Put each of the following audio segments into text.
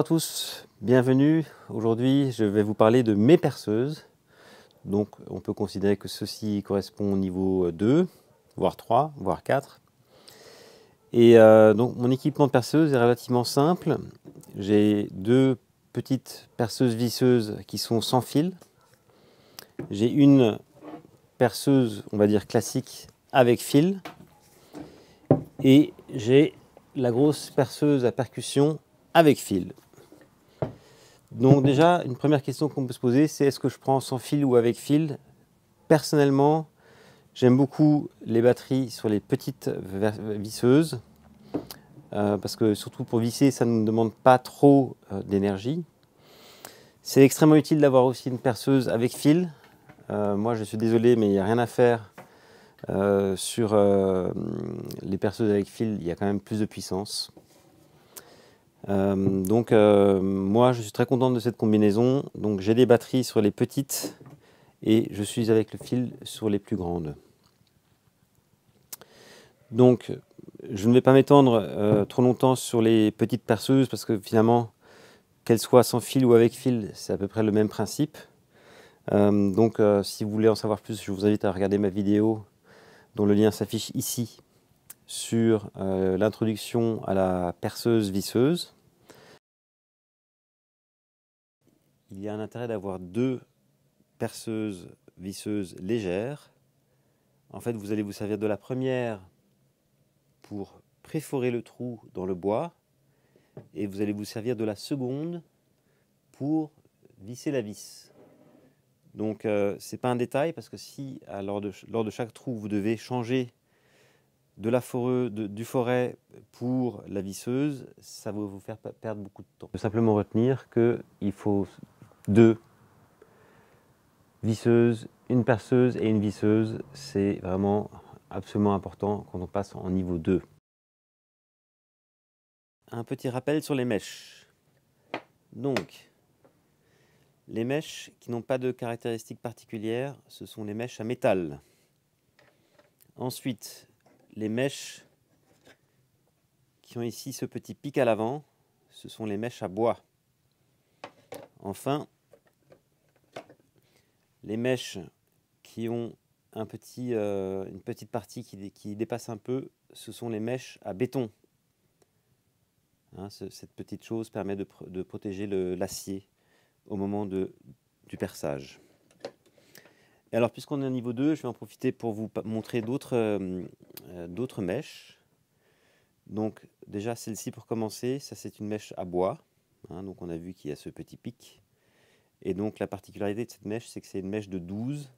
à tous, bienvenue. Aujourd'hui, je vais vous parler de mes perceuses. Donc, on peut considérer que ceci correspond au niveau 2, euh, voire 3, voire 4. Et euh, donc, mon équipement de perceuse est relativement simple. J'ai deux petites perceuses visseuses qui sont sans fil. J'ai une perceuse, on va dire classique, avec fil. Et j'ai la grosse perceuse à percussion avec fil. Donc déjà, une première question qu'on peut se poser, c'est est-ce que je prends sans fil ou avec fil Personnellement, j'aime beaucoup les batteries sur les petites visseuses, euh, parce que surtout pour visser, ça ne demande pas trop euh, d'énergie. C'est extrêmement utile d'avoir aussi une perceuse avec fil. Euh, moi, je suis désolé, mais il n'y a rien à faire. sur les perceuses avec fil, il y a quand même plus de puissance. Euh, donc euh, moi je suis très content de cette combinaison. Donc j'ai des batteries sur les petites et je suis avec le fil sur les plus grandes. Donc je ne vais pas m'étendre euh, trop longtemps sur les petites perceuses parce que finalement qu'elles soient sans fil ou avec fil c'est à peu près le même principe. donc si vous voulez en savoir plus je vous invite à regarder ma vidéo dont le lien s'affiche ici sur euh, l'introduction à la perceuse visseuse. Il y a un intérêt d'avoir deux perceuses visseuses légères. En fait, vous allez vous servir de la première pour préforer le trou dans le bois et vous allez vous servir de la seconde pour visser la vis. Donc, euh, c'est ce n'est pas un détail parce que si, lors de chaque trou, vous devez changer de la forêt, de, du forêt pour la visseuse, ça va vous faire perdre beaucoup de temps. Il faut simplement retenir qu'il faut deux visseuses, une perceuse et une visseuse. C'est vraiment absolument important quand on passe en niveau 2. Un petit rappel sur les mèches. Donc, les mèches qui n'ont pas de caractéristiques particulières, ce sont les mèches à métal. Ensuite, les mèches qui ont ici ce petit pic à l'avant, ce sont les mèches à bois. Enfin, les mèches qui ont euh, une petite partie qui, dépasse un peu, ce sont les mèches à béton. Hein, cette petite chose permet de, protéger l'acier au moment du perçage alors, puisqu'on est au niveau 2, je vais en profiter pour vous montrer euh, euh, d'autres mèches. Donc, déjà, celle-ci pour commencer, ça c'est une mèche à bois. Hein. donc, on a vu qu'il y a ce petit pic. Et donc, la particularité de cette mèche, c'est que c'est une mèche de 12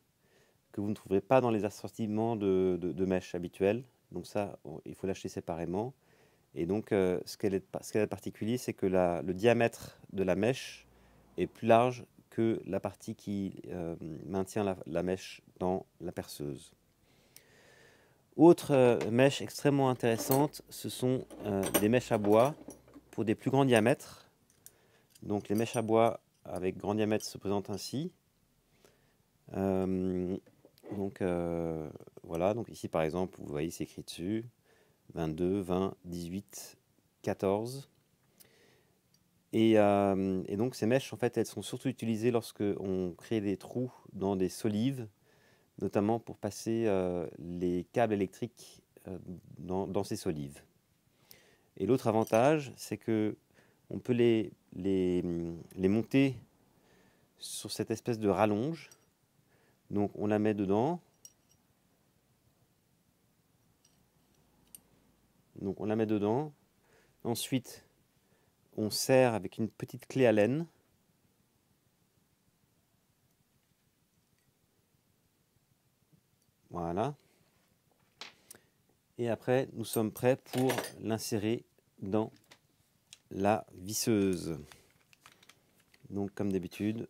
que vous ne trouverez pas dans les assortiments de, mèches habituelles. Donc, ça, il faut l'acheter séparément. Et donc, euh, ce qu'elle est, particulier, c'est que le diamètre de la mèche est plus large que la partie qui euh, maintient la, mèche dans la perceuse. Autre euh, mèche extrêmement intéressante, ce sont euh, des mèches à bois pour des plus grands diamètres. Donc les mèches à bois avec grand diamètre se présentent ainsi. donc voilà, donc ici par exemple, vous voyez, c'est écrit dessus 22, 20, 18, 14. Euh, et, donc ces mèches, en fait, elles sont surtout utilisées lorsque on crée des trous dans des solives, notamment pour passer euh, les câbles électriques euh, dans, ces solives. Et l'autre avantage, c'est que on peut les, les, hum, les, monter sur cette espèce de rallonge. Donc on la met dedans. Donc on la met dedans. Ensuite, on serre avec une petite clé à laine. Voilà. Et après, nous sommes prêts pour l'insérer dans la visseuse. Donc, comme d'habitude,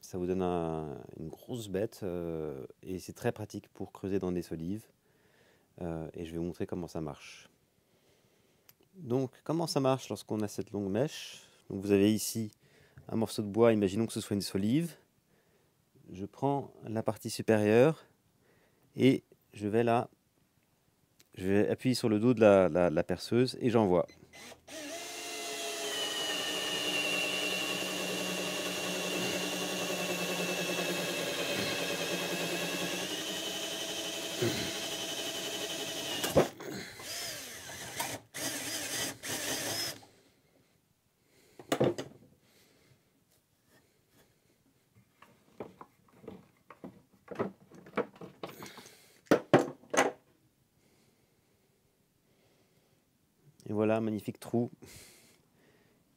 ça vous donne une grosse bête euh, et c'est très pratique pour creuser dans des solives. Euh, et je vais vous montrer comment ça marche. Donc, comment ça marche lorsqu'on a cette longue mèche vous avez ici un morceau de bois, imaginons que ce soit une solive. Je prends la partie supérieure et je vais là, je vais appuyer sur le dos de la, la perceuse et j'envoie. magnifique trou.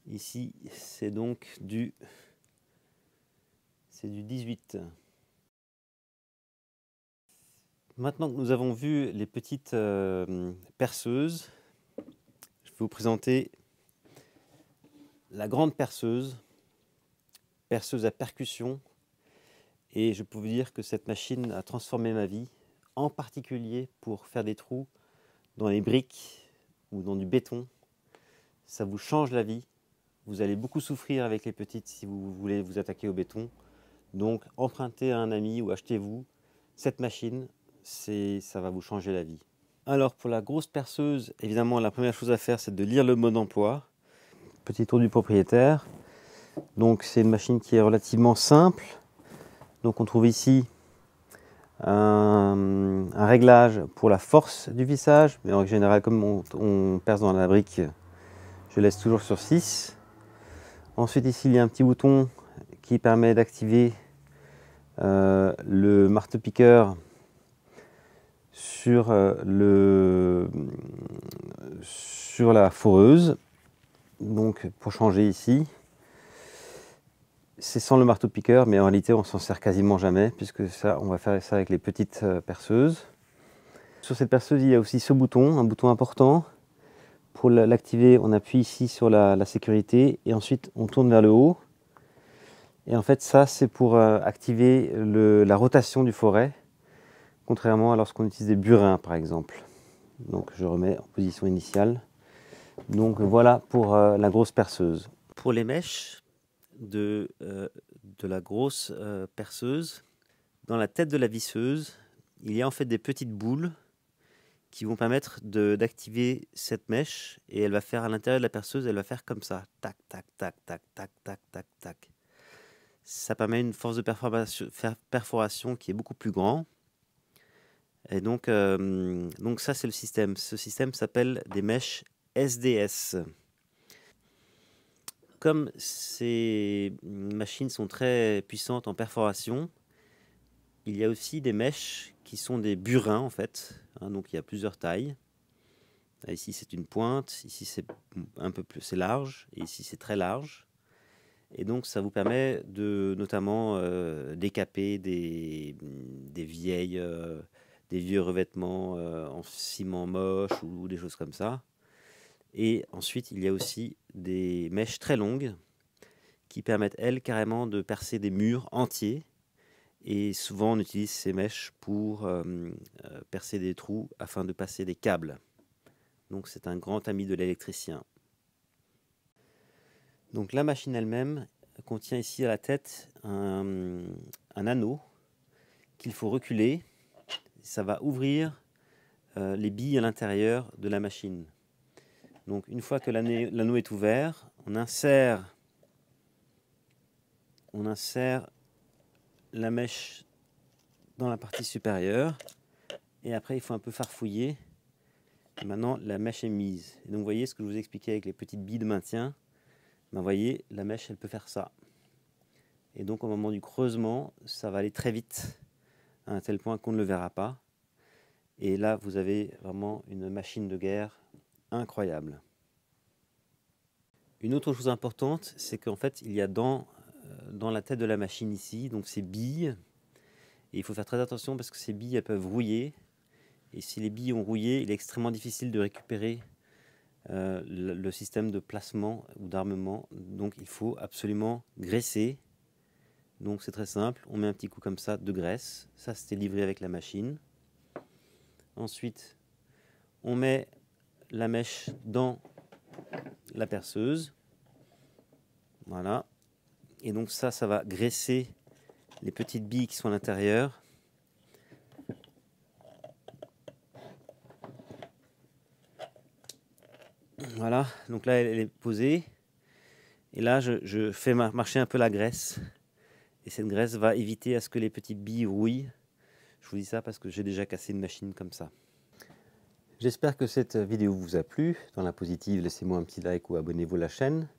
Ici, c'est donc du, c'est du 18. Maintenant que nous avons vu les petites euh, perceuses, je vais vous présenter la grande perceuse, perceuse à percussion. Et je peux vous dire que cette machine a transformé ma vie, en particulier pour faire des trous dans les briques ou dans du béton, ça vous change la vie. Vous allez beaucoup souffrir avec les petites si vous voulez vous attaquer au béton. Donc empruntez à un ami ou achetez-vous cette machine, ça va vous changer la vie. Alors pour la grosse perceuse, évidemment la première chose à faire c'est de lire le mode emploi. Petit tour du propriétaire. Donc c'est une machine qui est relativement simple. Donc on trouve ici un, réglage pour la force du vissage, mais en général, comme on, perce dans la brique, je laisse toujours sur 6. Ensuite, ici, il y a un petit bouton qui permet d'activer euh, le marteau-piqueur sur, euh, sur la foreuse, donc pour changer ici c'est sans le marteau-piqueur, mais en réalité, on s'en sert quasiment jamais, puisque ça, on va faire ça avec les petites euh, perceuses. Sur cette perceuse, il y a aussi ce bouton, un bouton important. Pour l'activer, on appuie ici sur la, sécurité et ensuite on tourne vers le haut. Et en fait, ça, c'est pour euh, activer la rotation du forêt, contrairement à lorsqu'on utilise des burins, par exemple. Donc, je remets en position initiale. Donc, voilà pour euh, la grosse perceuse. Pour les mèches, euh, de, la grosse euh, perceuse, dans la tête de la visseuse, il y a en fait des petites boules qui vont permettre d'activer cette mèche et elle va faire à l'intérieur de la perceuse, elle va faire comme ça. Tac, tac, tac, tac, tac, tac, tac, tac. Ça permet une force de perforation, qui est beaucoup plus grande. Et euh, donc ça, c'est le système. Ce système s'appelle des mèches SDS comme ces machines sont très puissantes en perforation, il y a aussi des mèches qui sont des burins en fait. Hein, donc il y a plusieurs tailles. ici c'est une pointe, ici c'est un peu plus large, et ici c'est très large. Et donc ça vous permet de notamment euh, décaper des, vieilles, euh, des vieux revêtements euh, en ciment moche ou des choses comme ça. Et ensuite, il y a aussi des mèches très longues qui permettent, elles, carrément de percer des murs entiers. Et souvent, on utilise ces mèches pour euh, euh, percer des trous afin de passer des câbles. Donc, c'est un grand ami de l'électricien. Donc, la machine elle-même contient ici à la tête un, anneau qu'il faut reculer. Ça va ouvrir euh, les billes à l'intérieur de la machine. Donc une fois que l'anneau est ouvert, on insère, on insère la mèche dans la partie supérieure. Et après, il faut un peu farfouiller. maintenant, la mèche est mise. Et donc, vous voyez ce que je vous expliquais avec les petites billes de maintien. Ben, vous voyez, la mèche, elle peut faire ça. Et donc, au moment du creusement, ça va aller très vite, à un tel point qu'on ne le verra pas. Et là, vous avez vraiment une machine de guerre incroyable. Une autre chose importante, c'est qu'en fait, il y a dans, euh, dans la tête de la machine ici, donc ces billes, et il faut faire très attention parce que ces billes, elles peuvent rouiller, et si les billes ont rouillé, il est extrêmement difficile de récupérer euh, le, le, système de placement ou d'armement. Donc il faut absolument graisser. Donc c'est très simple, on met un petit coup comme ça de graisse. Ça c'était livré avec la machine. Ensuite, on met la mèche dans la perceuse. Voilà. Et donc ça, ça va graisser les petites billes qui sont à l'intérieur. Voilà, donc là elle est posée. Et là je, je, fais marcher un peu la graisse. Et cette graisse va éviter à ce que les petites billes rouillent. Je vous dis ça parce que j'ai déjà cassé une machine comme ça. J'espère que cette vidéo vous a plu. Dans la positive, laissez-moi un petit like ou abonnez-vous à la chaîne.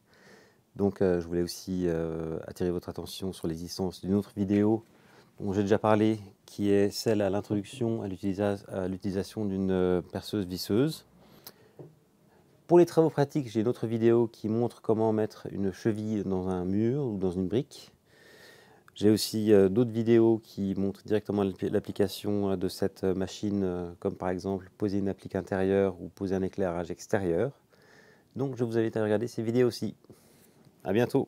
Donc euh, je voulais aussi euh, attirer votre attention sur l'existence d'une autre vidéo dont j'ai déjà parlé, qui est celle à l'introduction à l'utilisation d'une euh, perceuse visseuse. Pour les travaux pratiques, j'ai une autre vidéo qui montre comment mettre une cheville dans un mur ou dans une brique. J'ai aussi euh, d'autres vidéos qui montrent directement l'application euh, de cette euh, machine, comme par exemple poser une applique intérieure ou poser un éclairage extérieur. Donc je vous invite à regarder ces vidéos aussi. A bientôt